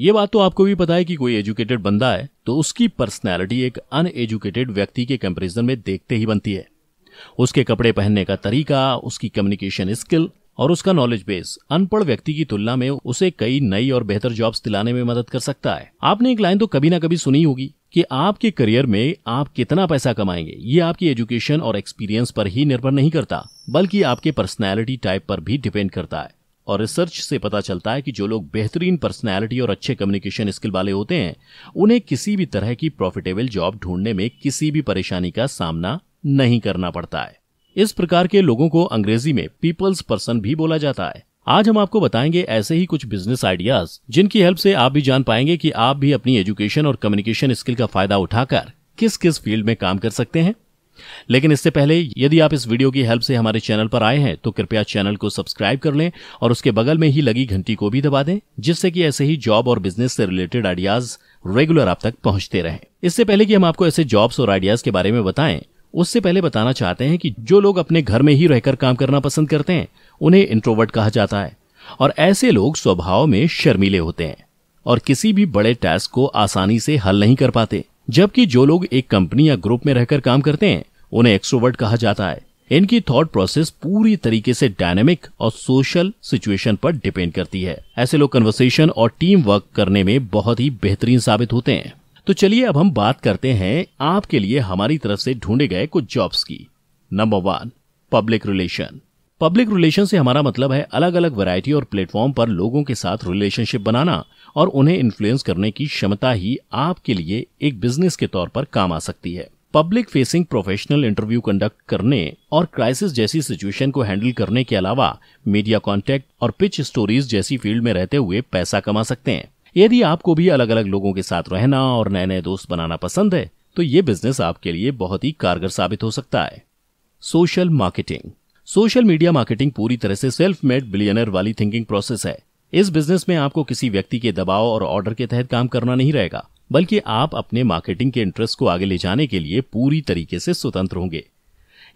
ये बात तो आपको भी पता है कि कोई एजुकेटेड बंदा है तो उसकी पर्सनैलिटी एक अनएजुकेटेड व्यक्ति के कंपेरिजन में देखते ही बनती है उसके कपड़े पहनने का तरीका उसकी कम्युनिकेशन स्किल और उसका नॉलेज बेस अनपढ़ व्यक्ति की तुलना में उसे कई नई और बेहतर जॉब्स दिलाने में मदद कर सकता है आपने एक लाइन तो कभी ना कभी सुनी होगी कि आपके करियर में आप कितना पैसा कमाएंगे ये आपकी एजुकेशन और एक्सपीरियंस पर ही निर्भर नहीं करता बल्कि आपके पर्सनैलिटी टाइप पर भी डिपेंड करता है और रिसर्च से पता चलता है कि जो लोग बेहतरीन पर्सनैलिटी और अच्छे कम्युनिकेशन स्किल वाले होते हैं उन्हें किसी भी तरह की प्रॉफिटेबल जॉब ढूंढने में किसी भी परेशानी का सामना नहीं करना पड़ता है इस प्रकार के लोगों को अंग्रेजी में पीपल्स पर्सन भी बोला जाता है आज हम आपको बताएंगे ऐसे ही कुछ बिजनेस आइडियाज जिनकी हेल्प से आप भी जान पाएंगे कि आप भी अपनी एजुकेशन और कम्युनिकेशन स्किल का फायदा उठाकर किस किस फील्ड में काम कर सकते हैं लेकिन इससे पहले यदि आप इस वीडियो की हेल्प से हमारे चैनल पर आए हैं तो कृपया चैनल को सब्सक्राइब कर लें और उसके बगल में ही लगी घंटी को भी दबा दें जिससे कि ऐसे ही जॉब और बिजनेस से रिलेटेड आइडियाज रेगुलर आप तक पहुंचते रहें इससे पहले कि हम आपको ऐसे जॉब्स और आइडियाज के बारे में बताएं उससे पहले बताना चाहते हैं कि जो लोग अपने घर में ही रहकर काम करना पसंद करते हैं उन्हें इंट्रोवर्ट कहा जाता है और ऐसे लोग स्वभाव में शर्मीले होते हैं और किसी भी बड़े टास्क को आसानी से हल नहीं कर पाते जबकि जो लोग एक कंपनी या ग्रुप में रहकर काम करते हैं उन्हें एक्सट्रोवर्ट कहा जाता है इनकी थॉट प्रोसेस पूरी तरीके से डायनेमिक और सोशल सिचुएशन पर डिपेंड करती है ऐसे लोग कन्वर्सेशन और टीम वर्क करने में बहुत ही बेहतरीन साबित होते हैं तो चलिए अब हम बात करते हैं आपके लिए हमारी तरफ से ढूंढे गए कुछ जॉब्स की number one public relation public relation से हमारा मतलब है अलग अलग वैरायटी और प्लेटफॉर्म पर लोगों के साथ रिलेशनशिप बनाना और उन्हें इन्फ्लुएंस करने की क्षमता ही आपके लिए एक बिजनेस के तौर पर काम आ सकती है public facing professional interview conduct करने और क्राइसिस जैसी सिचुएशन को हैंडल करने के अलावा मीडिया कॉन्टेक्ट और पिच स्टोरीज जैसी फील्ड में रहते हुए पैसा कमा सकते हैं यदि आपको भी अलग अलग लोगों के साथ रहना और नए नए दोस्त बनाना पसंद है तो ये बिजनेस आपके लिए बहुत ही कारगर साबित हो सकता है social marketing social media marketing पूरी तरह से सेल्फ मेड बिलियनर वाली थिंकिंग प्रोसेस है इस बिजनेस में आपको किसी व्यक्ति के दबाव और ऑर्डर के तहत काम करना नहीं रहेगा बल्कि आप अपने मार्केटिंग के इंटरेस्ट को आगे ले जाने के लिए पूरी तरीके से स्वतंत्र होंगे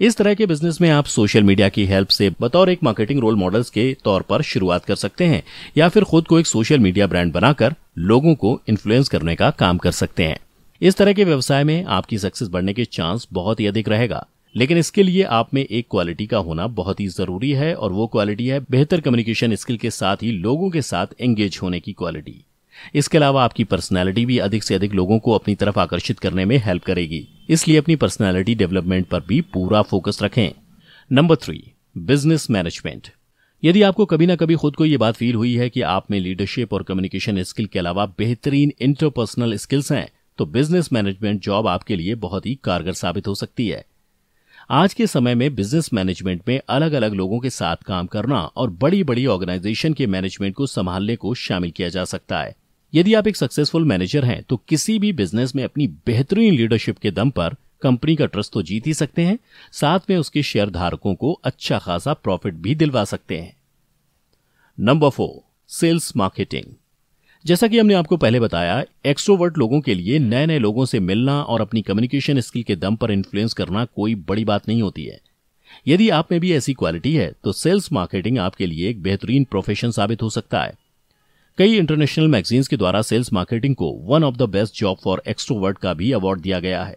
इस तरह के बिजनेस में आप सोशल मीडिया की हेल्प से बतौर एक मार्केटिंग रोल मॉडल्स के तौर पर शुरुआत कर सकते हैं या फिर खुद को एक सोशल मीडिया ब्रांड बनाकर लोगों को इन्फ्लुएंस करने का काम कर सकते हैं इस तरह के व्यवसाय में आपकी सक्सेस बढ़ने के चांस बहुत ही अधिक रहेगा लेकिन इसके लिए आप में एक क्वालिटी का होना बहुत ही जरूरी है और वो क्वालिटी है बेहतर कम्युनिकेशन स्किल के साथ ही लोगों के साथ एंगेज होने की क्वालिटी इसके अलावा आपकी पर्सनैलिटी भी अधिक से अधिक लोगों को अपनी तरफ आकर्षित करने में हेल्प करेगी इसलिए अपनी पर्सनैलिटी डेवलपमेंट पर भी पूरा फोकस रखें नंबर थ्री बिजनेस मैनेजमेंट यदि आपको कभी ना कभी खुद को ये बात फील हुई है कि आप में लीडरशिप और कम्युनिकेशन स्किल के अलावा बेहतरीन इंटरपर्सनल स्किल्स हैं तो बिजनेस मैनेजमेंट जॉब आपके लिए बहुत ही कारगर साबित हो सकती है आज के समय में बिजनेस मैनेजमेंट में अलग अलग लोगों के साथ काम करना और बड़ी बड़ी ऑर्गेनाइजेशन के मैनेजमेंट को संभालने को शामिल किया जा सकता है यदि आप एक सक्सेसफुल मैनेजर हैं तो किसी भी बिजनेस में अपनी बेहतरीन लीडरशिप के दम पर कंपनी का ट्रस्ट तो जीत ही सकते हैं साथ में उसके शेयर धारकों को अच्छा खासा प्रॉफिट भी दिलवा सकते हैं नंबर फोर सेल्स मार्केटिंग जैसा कि हमने आपको पहले बताया एक्सट्रोवर्ट लोगों के लिए नए नए लोगों से मिलना और अपनी कम्युनिकेशन स्किल के दम पर इन्फ्लुएंस करना कोई बड़ी बात नहीं होती है यदि आप में भी ऐसी क्वालिटी है तो सेल्स मार्केटिंग आपके लिए एक बेहतरीन प्रोफेशन साबित हो सकता है कई इंटरनेशनल मैगजीन्स के द्वारा सेल्स मार्केटिंग को one of the best job for extrovert का भी अवार्ड दिया गया है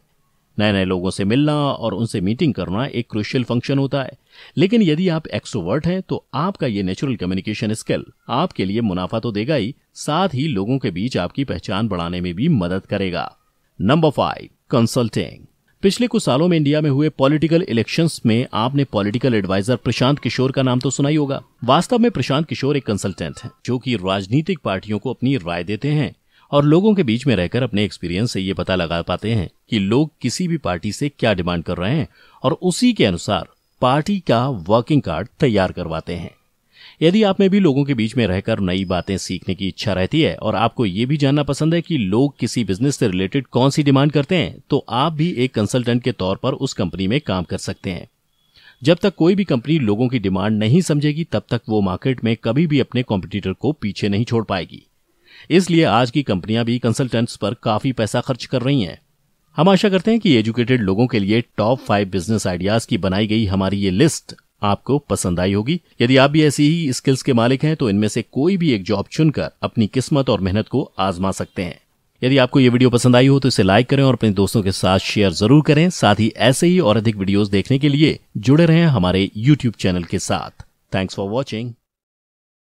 नए नए लोगों से मिलना और उनसे मीटिंग करना एक क्रुशियल फंक्शन होता है लेकिन यदि आप एक्सट्रोवर्ट हैं तो आपका ये नेचुरल कम्युनिकेशन स्किल आपके लिए मुनाफा तो देगा ही साथ ही लोगों के बीच आपकी पहचान बढ़ाने में भी मदद करेगा नंबर फाइव कंसल्टिंग पिछले कुछ सालों में इंडिया में हुए पॉलिटिकल इलेक्शंस में आपने पॉलिटिकल एडवाइजर प्रशांत किशोर का नाम तो सुना ही होगा वास्तव में प्रशांत किशोर एक कंसल्टेंट है जो कि राजनीतिक पार्टियों को अपनी राय देते हैं और लोगों के बीच में रहकर अपने एक्सपीरियंस से ये पता लगा पाते हैं कि लोग किसी भी पार्टी से क्या डिमांड कर रहे हैं और उसी के अनुसार पार्टी का वर्किंग कार्ड तैयार करवाते हैं यदि आप में भी लोगों के बीच में रहकर नई बातें सीखने की इच्छा रहती है और आपको ये भी जानना पसंद है कि लोग किसी बिजनेस से रिलेटेड कौन सी डिमांड करते हैं तो आप भी एक कंसल्टेंट के तौर पर उस कंपनी में काम कर सकते हैं जब तक कोई भी कंपनी लोगों की डिमांड नहीं समझेगी तब तक वो मार्केट में कभी भी अपने कॉम्पिटिटर को पीछे नहीं छोड़ पाएगी इसलिए आज की कंपनियां भी कंसल्टेंट्स पर काफी पैसा खर्च कर रही हैं हम आशा करते हैं कि एजुकेटेड लोगों के लिए टॉप फाइव बिजनेस आइडियाज की बनाई गई हमारी ये लिस्ट आपको पसंद आई होगी यदि आप भी ऐसी ही स्किल्स के मालिक हैं तो इनमें से कोई भी एक जॉब चुनकर अपनी किस्मत और मेहनत को आजमा सकते हैं यदि आपको ये वीडियो पसंद आई हो तो इसे लाइक करें और अपने दोस्तों के साथ शेयर जरूर करें साथ ही ऐसे ही और अधिक वीडियोस देखने के लिए जुड़े रहें हमारे यूट्यूब चैनल के साथ थैंक्स फॉर वॉचिंग